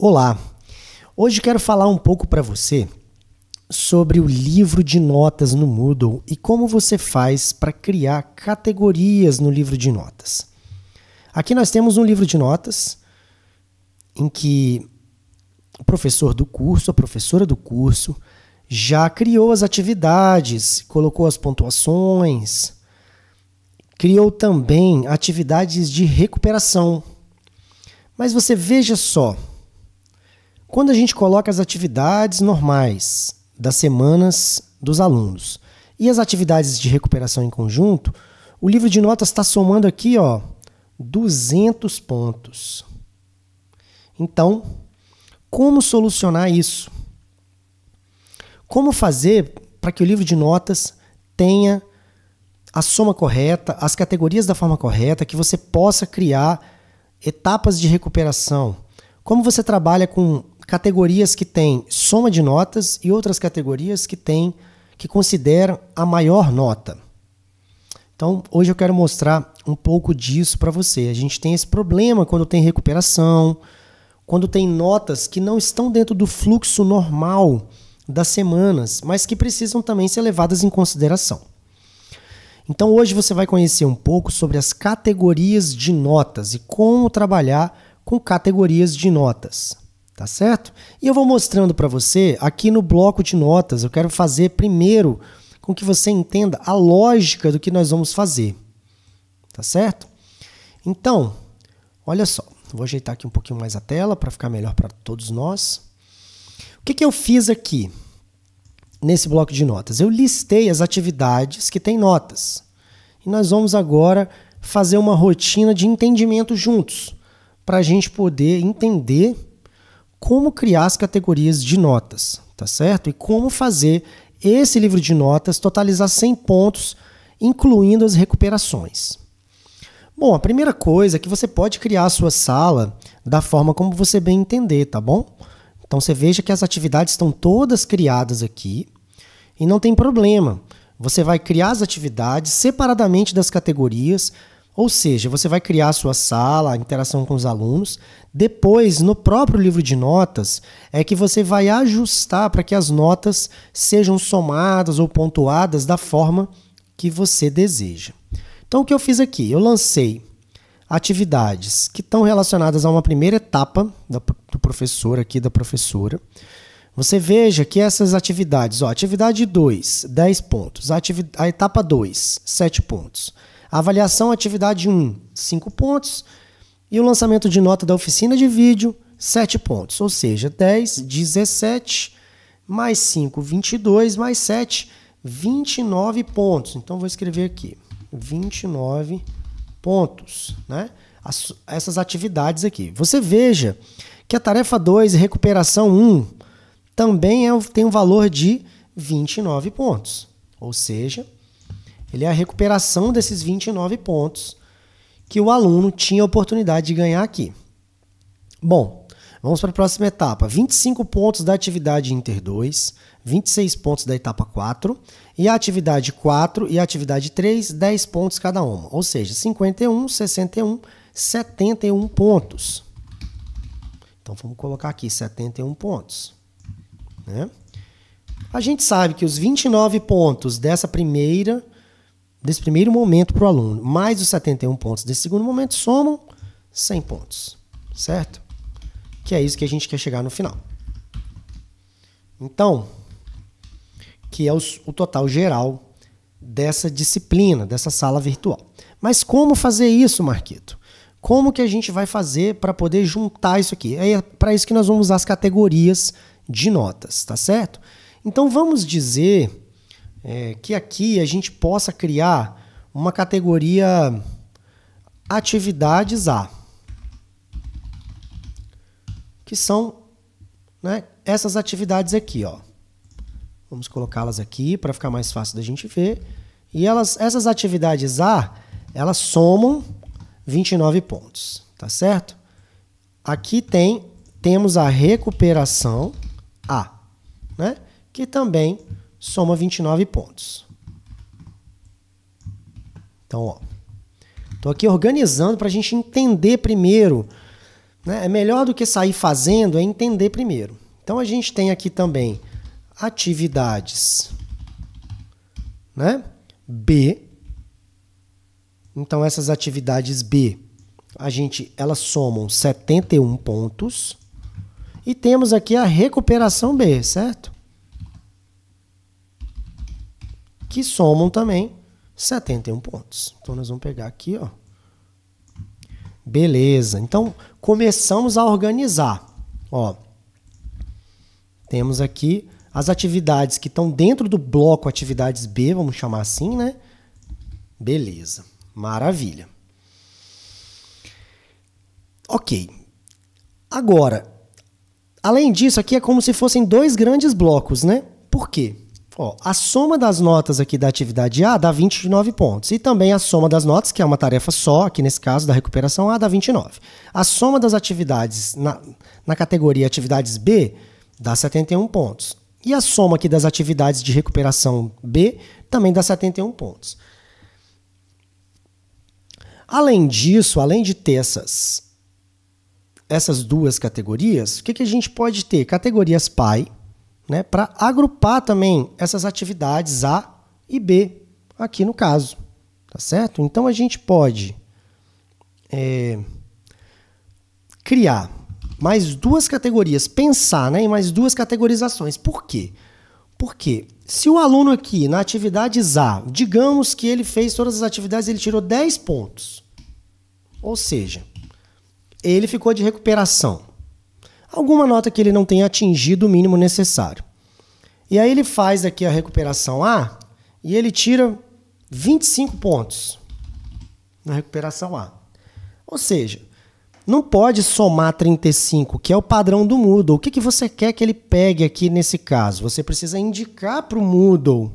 Olá. Hoje quero falar um pouco para você sobre o livro de notas no Moodle e como você faz para criar categorias no livro de notas. Aqui nós temos um livro de notas em que o professor do curso, a professora do curso, já criou as atividades, colocou as pontuações, criou também atividades de recuperação. Mas você veja só, quando a gente coloca as atividades normais das semanas dos alunos e as atividades de recuperação em conjunto, o livro de notas está somando aqui, ó, 200 pontos. Então, como solucionar isso? Como fazer para que o livro de notas tenha a soma correta, as categorias da forma correta, que você possa criar etapas de recuperação? Como você trabalha com categorias que têm soma de notas e outras categorias que têm que consideram a maior nota. Então, hoje eu quero mostrar um pouco disso para você. A gente tem esse problema quando tem recuperação, quando tem notas que não estão dentro do fluxo normal das semanas, mas que precisam também ser levadas em consideração. Então, hoje você vai conhecer um pouco sobre as categorias de notas e como trabalhar com categorias de notas tá certo? E eu vou mostrando para você aqui no bloco de notas. Eu quero fazer primeiro com que você entenda a lógica do que nós vamos fazer, tá certo? Então, olha só, vou ajeitar aqui um pouquinho mais a tela para ficar melhor para todos nós. O que, que eu fiz aqui nesse bloco de notas? Eu listei as atividades que têm notas. E nós vamos agora fazer uma rotina de entendimento juntos, para a gente poder entender como criar as categorias de notas, tá certo? E como fazer esse livro de notas totalizar 100 pontos, incluindo as recuperações. Bom, a primeira coisa é que você pode criar a sua sala da forma como você bem entender, tá bom? Então você veja que as atividades estão todas criadas aqui e não tem problema. Você vai criar as atividades separadamente das categorias, ou seja, você vai criar a sua sala, a interação com os alunos. Depois, no próprio livro de notas, é que você vai ajustar para que as notas sejam somadas ou pontuadas da forma que você deseja. Então, o que eu fiz aqui? Eu lancei atividades que estão relacionadas a uma primeira etapa do professor aqui, da professora. Você veja que essas atividades, ó, atividade 2, 10 pontos. A, a etapa 2, 7 pontos. A avaliação atividade 1, 5 pontos. E o lançamento de nota da oficina de vídeo, 7 pontos. Ou seja, 10, 17, mais 5, 22, mais 7, 29 pontos. Então, vou escrever aqui, 29 pontos, né? As, essas atividades aqui. Você veja que a tarefa 2 recuperação 1 também é, tem um valor de 29 pontos. Ou seja, ele é a recuperação desses 29 pontos que o aluno tinha a oportunidade de ganhar aqui. Bom, vamos para a próxima etapa. 25 pontos da atividade Inter 2, 26 pontos da etapa 4, e a atividade 4 e a atividade 3, 10 pontos cada uma. Ou seja, 51, 61, 71 pontos. Então vamos colocar aqui 71 pontos. Né? A gente sabe que os 29 pontos dessa primeira desse primeiro momento para o aluno, mais os 71 pontos desse segundo momento, somam 100 pontos, certo? Que é isso que a gente quer chegar no final. Então, que é o, o total geral dessa disciplina, dessa sala virtual. Mas como fazer isso, Marquito? Como que a gente vai fazer para poder juntar isso aqui? É para isso que nós vamos usar as categorias de notas, tá certo? Então vamos dizer é, que aqui a gente possa criar uma categoria atividades A, que são né, essas atividades aqui, ó. Vamos colocá-las aqui para ficar mais fácil da gente ver. E elas, essas atividades A, elas somam 29 pontos, tá certo? Aqui tem temos a recuperação A, né? Que também soma 29 pontos. Então, ó, estou aqui organizando para a gente entender primeiro. Né? É melhor do que sair fazendo, é entender primeiro. Então, a gente tem aqui também atividades né? B. Então, essas atividades B, a gente, elas somam 71 pontos. E temos aqui a recuperação B, certo? que somam também 71 pontos. Então nós vamos pegar aqui, ó. Beleza. Então começamos a organizar, ó. Temos aqui as atividades que estão dentro do bloco atividades B, vamos chamar assim, né? Beleza. Maravilha. OK. Agora, além disso, aqui é como se fossem dois grandes blocos, né? Por quê? Ó, a soma das notas aqui da atividade A dá 29 pontos. E também a soma das notas, que é uma tarefa só, aqui nesse caso da recuperação A, dá 29. A soma das atividades na, na categoria atividades B dá 71 pontos. E a soma aqui das atividades de recuperação B também dá 71 pontos. Além disso, além de ter essas, essas duas categorias, o que, que a gente pode ter? Categorias pai né, para agrupar também essas atividades A e B, aqui no caso. Tá certo? Então a gente pode é, criar mais duas categorias, pensar né, em mais duas categorizações. Por quê? Porque se o aluno aqui na atividade A, digamos que ele fez todas as atividades, ele tirou 10 pontos. Ou seja, ele ficou de recuperação alguma nota que ele não tenha atingido o mínimo necessário. E aí ele faz aqui a recuperação A e ele tira 25 pontos na recuperação A. Ou seja, não pode somar 35, que é o padrão do Moodle. O que, que você quer que ele pegue aqui nesse caso? Você precisa indicar para o Moodle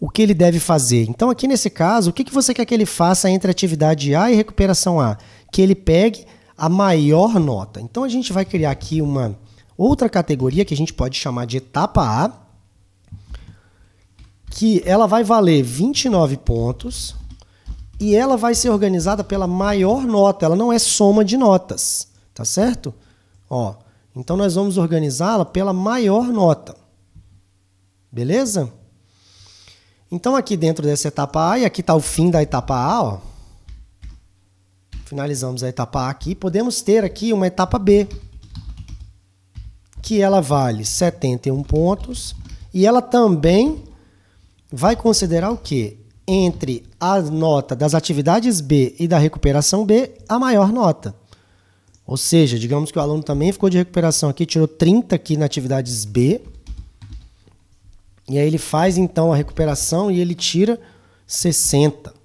o que ele deve fazer. Então, aqui nesse caso, o que, que você quer que ele faça entre atividade A e recuperação A? Que ele pegue a maior nota. Então a gente vai criar aqui uma outra categoria que a gente pode chamar de etapa A, que ela vai valer 29 pontos e ela vai ser organizada pela maior nota, ela não é soma de notas, tá certo? Ó, então nós vamos organizá-la pela maior nota. Beleza? Então aqui dentro dessa etapa A, e aqui está o fim da etapa A, ó, Finalizamos a etapa A aqui. Podemos ter aqui uma etapa B, que ela vale 71 pontos e ela também vai considerar o que? Entre a nota das atividades B e da recuperação B, a maior nota. Ou seja, digamos que o aluno também ficou de recuperação aqui, tirou 30 aqui na atividades B. E aí ele faz então a recuperação e ele tira 60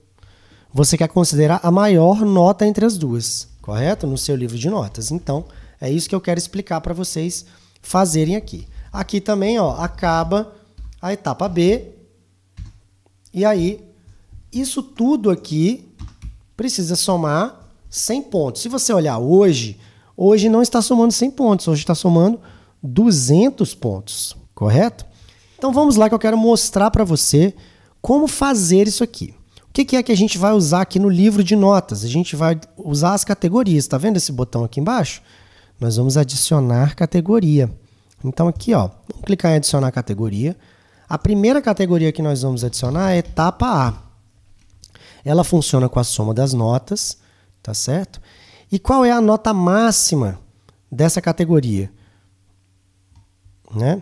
você quer considerar a maior nota entre as duas, correto? No seu livro de notas. Então, é isso que eu quero explicar para vocês fazerem aqui. Aqui também, ó, acaba a etapa B. E aí, isso tudo aqui precisa somar 100 pontos. Se você olhar hoje, hoje não está somando 100 pontos, hoje está somando 200 pontos, correto? Então vamos lá que eu quero mostrar para você como fazer isso aqui que, que é que a gente vai usar aqui no livro de notas? A gente vai usar as categorias. Está vendo esse botão aqui embaixo? Nós vamos adicionar categoria. Então aqui, ó, vamos clicar em adicionar categoria. A primeira categoria que nós vamos adicionar é etapa A. Ela funciona com a soma das notas, tá certo? E qual é a nota máxima dessa categoria? Né?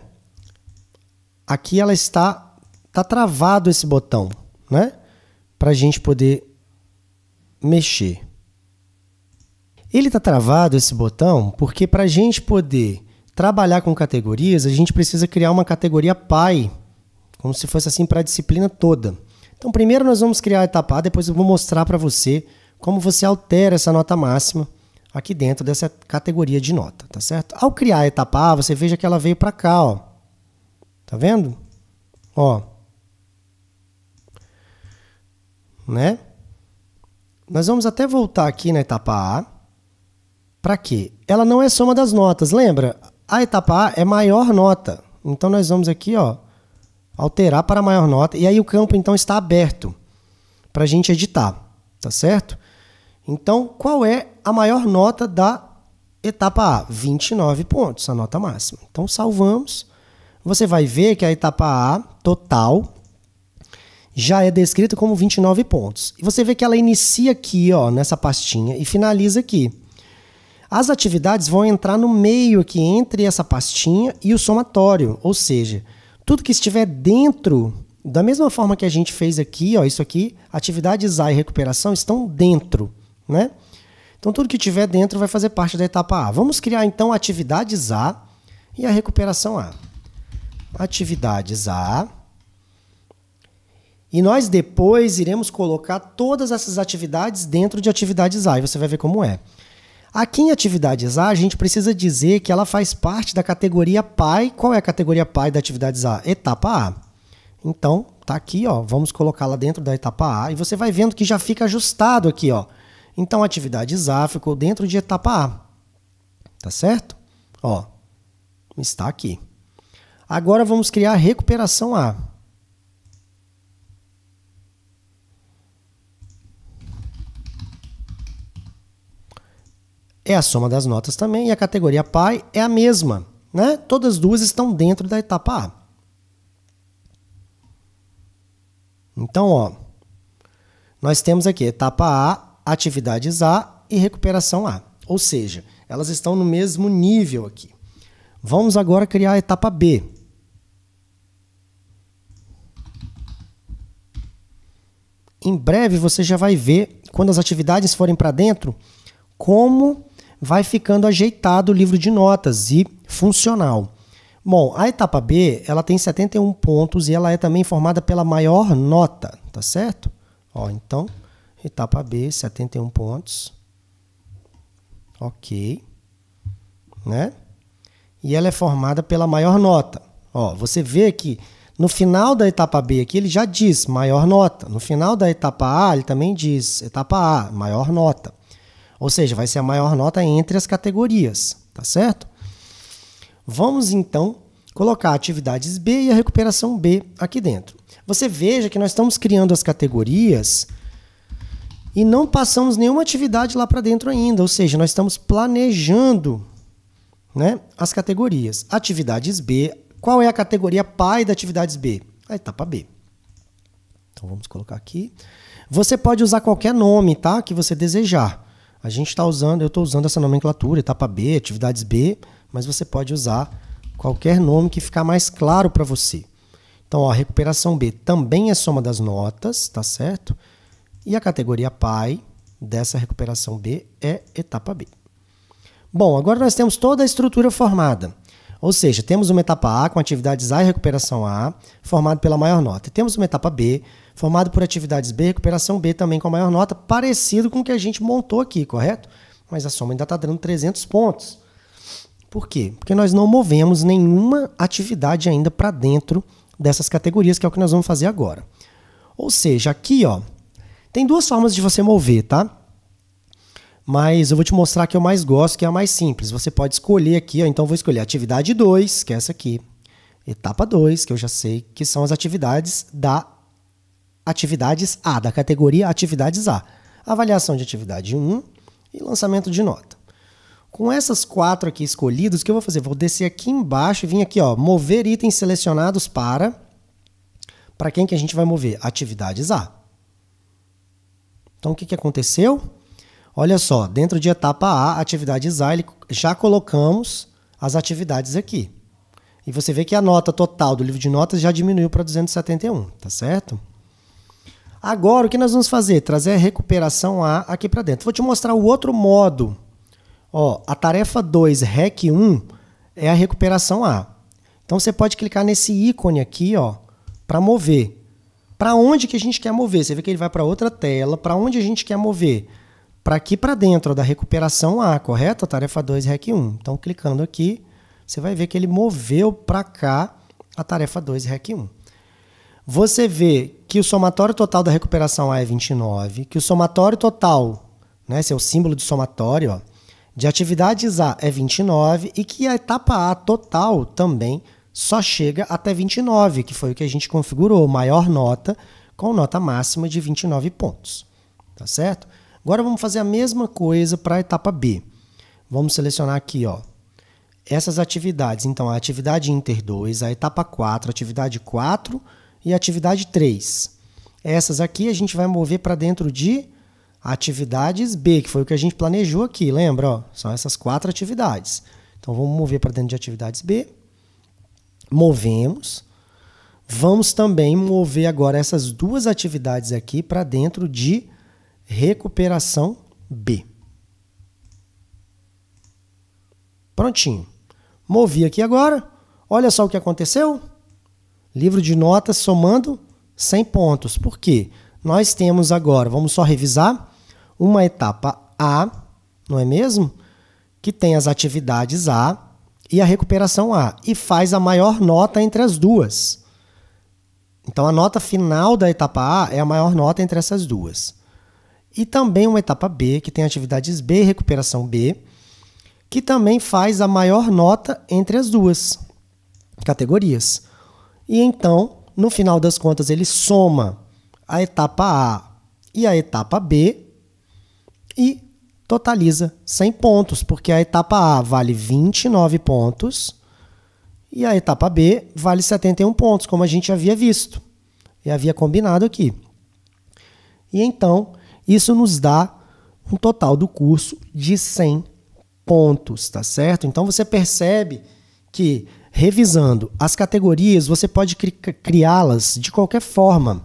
Aqui ela está tá travado esse botão, né? para a gente poder mexer. Ele está travado esse botão porque para a gente poder trabalhar com categorias, a gente precisa criar uma categoria pai, como se fosse assim para a disciplina toda. Então, primeiro nós vamos criar a etapa A, depois eu vou mostrar para você como você altera essa nota máxima aqui dentro dessa categoria de nota, tá certo? Ao criar a etapa A, você veja que ela veio para cá, ó. Tá vendo? Ó, né? Nós vamos até voltar aqui na etapa A. Para quê? Ela não é soma das notas, lembra? A etapa A é maior nota. Então nós vamos aqui, ó, alterar para maior nota. E aí o campo então está aberto para a gente editar, tá certo? Então, qual é a maior nota da etapa A? 29 pontos, a nota máxima. Então, salvamos. Você vai ver que a etapa A total já é descrita como 29 pontos. E você vê que ela inicia aqui, ó, nessa pastinha e finaliza aqui. As atividades vão entrar no meio aqui entre essa pastinha e o somatório, ou seja, tudo que estiver dentro, da mesma forma que a gente fez aqui, ó, isso aqui, atividades A e recuperação estão dentro, né? Então tudo que estiver dentro vai fazer parte da etapa A. Vamos criar então atividades A e a recuperação A. Atividades A e nós depois iremos colocar todas essas atividades dentro de atividades A, e você vai ver como é. Aqui em atividades A, a gente precisa dizer que ela faz parte da categoria PAI. Qual é a categoria PAI da atividades A? Etapa A. Então, tá aqui, ó, vamos colocá-la dentro da etapa A e você vai vendo que já fica ajustado aqui, ó. Então, atividades A ficou dentro de etapa A. Tá certo? Ó, está aqui. Agora vamos criar recuperação A. é a soma das notas também, e a categoria pai é a mesma. Né? Todas as duas estão dentro da etapa A. Então, ó, nós temos aqui etapa A, atividades A e recuperação A. Ou seja, elas estão no mesmo nível aqui. Vamos agora criar a etapa B. Em breve você já vai ver, quando as atividades forem para dentro, como vai ficando ajeitado o livro de notas e funcional. Bom, a etapa B, ela tem 71 pontos e ela é também formada pela maior nota, tá certo? Ó, então, etapa B, 71 pontos. OK. Né? E ela é formada pela maior nota. Ó, você vê que no final da etapa B aqui ele já diz maior nota. No final da etapa A ele também diz etapa A, maior nota. Ou seja, vai ser a maior nota entre as categorias, tá certo? Vamos então colocar atividades B e a recuperação B aqui dentro. Você veja que nós estamos criando as categorias e não passamos nenhuma atividade lá para dentro ainda, ou seja, nós estamos planejando né, as categorias. Atividades B, qual é a categoria pai da atividades B? A etapa B. Então vamos colocar aqui. Você pode usar qualquer nome tá, que você desejar. A gente está usando, eu estou usando essa nomenclatura, etapa B, atividades B, mas você pode usar qualquer nome que ficar mais claro para você. Então, ó, a recuperação B também é soma das notas, tá certo? E a categoria pai dessa recuperação B é etapa B. Bom, agora nós temos toda a estrutura formada. Ou seja, temos uma etapa A com atividades A e recuperação A, formado pela maior nota. E temos uma etapa B formado por atividades B, recuperação B também com a maior nota, parecido com o que a gente montou aqui, correto? Mas a soma ainda está dando 300 pontos. Por quê? Porque nós não movemos nenhuma atividade ainda para dentro dessas categorias, que é o que nós vamos fazer agora. Ou seja, aqui ó, tem duas formas de você mover, tá? Mas eu vou te mostrar a que eu mais gosto, que é a mais simples. Você pode escolher aqui, ó, então vou escolher atividade 2, que é essa aqui. Etapa 2, que eu já sei que são as atividades da atividades A, da categoria atividades A. Avaliação de atividade 1 e lançamento de nota. Com essas quatro aqui escolhidas, o que eu vou fazer? Vou descer aqui embaixo e vim aqui, ó, mover itens selecionados para... Para quem que a gente vai mover? Atividades A. Então, o que, que aconteceu? Olha só, dentro de etapa A, atividades A, já colocamos as atividades aqui. E você vê que a nota total do livro de notas já diminuiu para 271, tá certo? Agora, o que nós vamos fazer? Trazer a recuperação A aqui para dentro. Vou te mostrar o outro modo. Ó, a tarefa 2, REC 1, é a recuperação A. Então, você pode clicar nesse ícone aqui ó, para mover. Para onde que a gente quer mover? Você vê que ele vai para outra tela. Para onde a gente quer mover? Para aqui para dentro, ó, da recuperação A, correto? A tarefa 2, REC 1. Então, clicando aqui, você vai ver que ele moveu para cá a tarefa 2, REC 1 você vê que o somatório total da recuperação A é 29, que o somatório total, né, esse é o símbolo de somatório, ó, de atividades A é 29 e que a etapa A total também só chega até 29, que foi o que a gente configurou, maior nota com nota máxima de 29 pontos. Tá certo? Agora vamos fazer a mesma coisa para a etapa B. Vamos selecionar aqui, ó, essas atividades. Então, a atividade Inter 2, a etapa 4, a atividade 4, e atividade 3. Essas aqui a gente vai mover para dentro de atividades B, que foi o que a gente planejou aqui, lembra? Ó, são essas quatro atividades. Então vamos mover para dentro de atividades B. Movemos. Vamos também mover agora essas duas atividades aqui para dentro de recuperação B. Prontinho. Movi aqui agora. Olha só o que aconteceu. Livro de notas somando 100 pontos. Por quê? Nós temos agora, vamos só revisar, uma etapa A, não é mesmo? Que tem as atividades A e a recuperação A. E faz a maior nota entre as duas. Então, a nota final da etapa A é a maior nota entre essas duas. E também uma etapa B, que tem atividades B e recuperação B, que também faz a maior nota entre as duas categorias. E então, no final das contas, ele soma a etapa A e a etapa B e totaliza 100 pontos, porque a etapa A vale 29 pontos e a etapa B vale 71 pontos, como a gente havia visto e havia combinado aqui. E então, isso nos dá um total do curso de 100 pontos, tá certo? Então você percebe que Revisando as categorias, você pode cri criá-las de qualquer forma,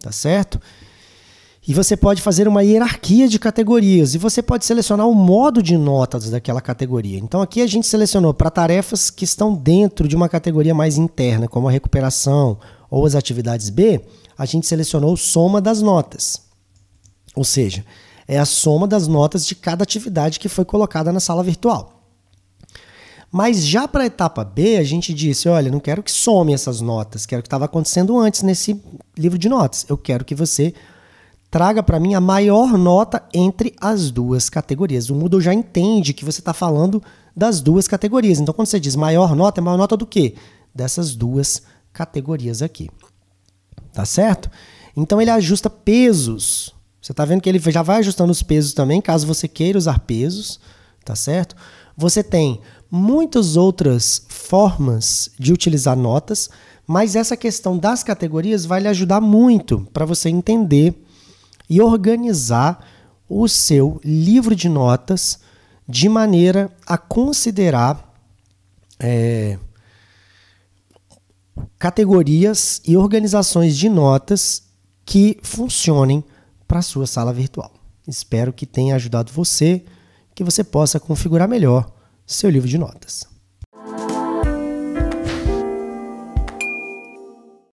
tá certo? E você pode fazer uma hierarquia de categorias e você pode selecionar o modo de notas daquela categoria. Então aqui a gente selecionou para tarefas que estão dentro de uma categoria mais interna, como a recuperação ou as atividades B, a gente selecionou soma das notas. Ou seja, é a soma das notas de cada atividade que foi colocada na sala virtual. Mas já para a etapa B, a gente disse: olha, não quero que some essas notas, quero que estava acontecendo antes nesse livro de notas. Eu quero que você traga para mim a maior nota entre as duas categorias. O Moodle já entende que você está falando das duas categorias. Então, quando você diz maior nota, é maior nota do quê? Dessas duas categorias aqui. Tá certo? Então, ele ajusta pesos. Você está vendo que ele já vai ajustando os pesos também, caso você queira usar pesos. Tá certo? Você tem muitas outras formas de utilizar notas, mas essa questão das categorias vai lhe ajudar muito para você entender e organizar o seu livro de notas de maneira a considerar é, categorias e organizações de notas que funcionem para a sua sala virtual. Espero que tenha ajudado você, que você possa configurar melhor seu livro de notas.